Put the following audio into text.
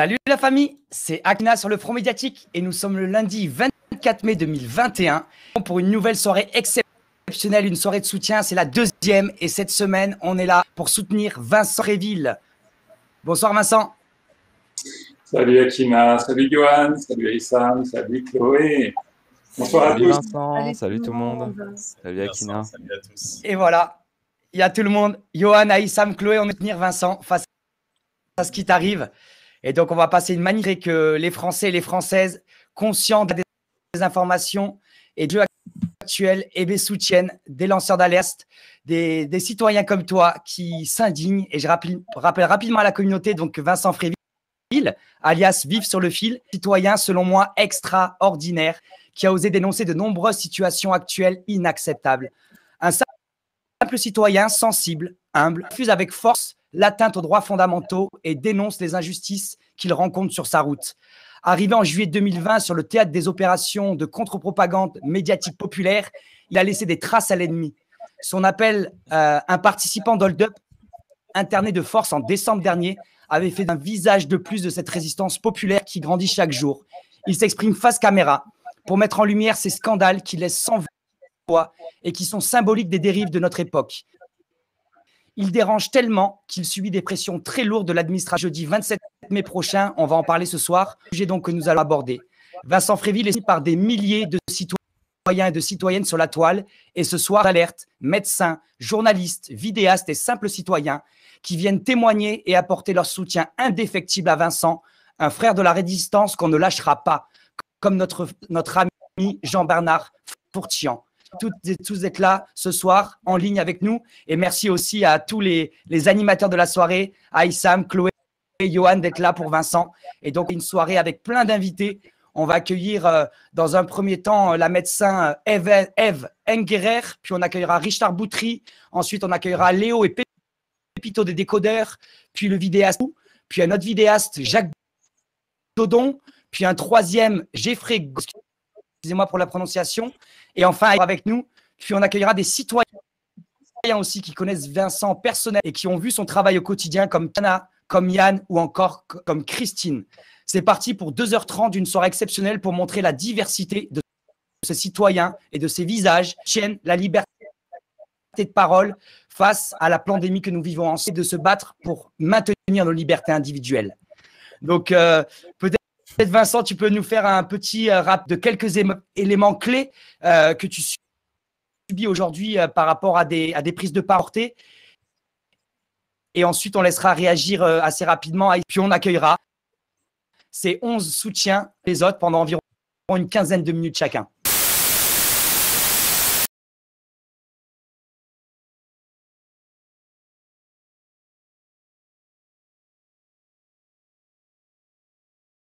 Salut la famille, c'est Akina sur le front médiatique et nous sommes le lundi 24 mai 2021 pour une nouvelle soirée exceptionnelle, une soirée de soutien, c'est la deuxième et cette semaine on est là pour soutenir Vincent Réville. Bonsoir Vincent. Salut Akina, salut Johan, salut Issam, salut Chloé. Bonsoir à tous. Vincent, salut, tout le monde. Salut Akina. salut à tous. Et voilà, il y a tout le monde. Johan, Aïssam, Chloé, on va tenir Vincent face à ce qui t'arrive. Et donc, on va passer une manière que euh, les Français et les Françaises, conscients des informations et du jeu actuel, et eh des soutiennent des lanceurs d'alerte, des, citoyens comme toi qui s'indignent. Et je rappelle, rappelle, rapidement à la communauté, donc Vincent Fréville, alias Vive sur le fil, citoyen selon moi extraordinaire, qui a osé dénoncer de nombreuses situations actuelles inacceptables. Un simple citoyen sensible, humble, refuse avec force l'atteinte aux droits fondamentaux et dénonce les injustices qu'il rencontre sur sa route. Arrivé en juillet 2020 sur le théâtre des opérations de contre-propagande médiatique populaire, il a laissé des traces à l'ennemi. Son appel à euh, un participant d'Hold-Up, interné de force en décembre dernier, avait fait un visage de plus de cette résistance populaire qui grandit chaque jour. Il s'exprime face caméra pour mettre en lumière ces scandales qui laissent sans voix et qui sont symboliques des dérives de notre époque. Il dérange tellement qu'il subit des pressions très lourdes de l'administration. Jeudi 27 mai prochain, on va en parler ce soir, sujet donc que nous allons aborder. Vincent Fréville est par des milliers de citoyens et de citoyennes sur la toile. Et ce soir, alerte, médecins, journalistes, vidéastes et simples citoyens qui viennent témoigner et apporter leur soutien indéfectible à Vincent, un frère de la résistance qu'on ne lâchera pas, comme notre, notre ami Jean-Bernard Fourtian toutes et tous d'être là ce soir en ligne avec nous. Et merci aussi à tous les, animateurs de la soirée, Aïssam, Chloé Chloé, Johan d'être là pour Vincent. Et donc, une soirée avec plein d'invités. On va accueillir euh, dans un premier temps euh, la médecin euh, Eve, Engerer, puis on accueillera Richard Boutry, ensuite on accueillera Léo et Pépito des décodeurs, puis le vidéaste, puis un autre vidéaste, Jacques Dodon, puis un troisième, Jeffrey Gosquet, excusez-moi pour la prononciation. Et enfin, avec nous, puis on accueillera des citoyens aussi qui connaissent Vincent personnellement et qui ont vu son travail au quotidien comme Tana, comme Yann ou encore comme Christine. C'est parti pour 2h30 d'une soirée exceptionnelle pour montrer la diversité de ces citoyens et de ces visages, tiennent la liberté de parole face à la pandémie que nous vivons ensemble, de se battre pour maintenir nos libertés individuelles. Donc, euh, peut-être peut Vincent, tu peux nous faire un petit euh, rap de quelques éléments clés euh, que tu subis aujourd'hui euh, par rapport à des, prises de portée. Et ensuite, on laissera réagir assez rapidement. Et puis, on accueillera ces 11 soutiens les autres pendant environ une quinzaine de minutes chacun.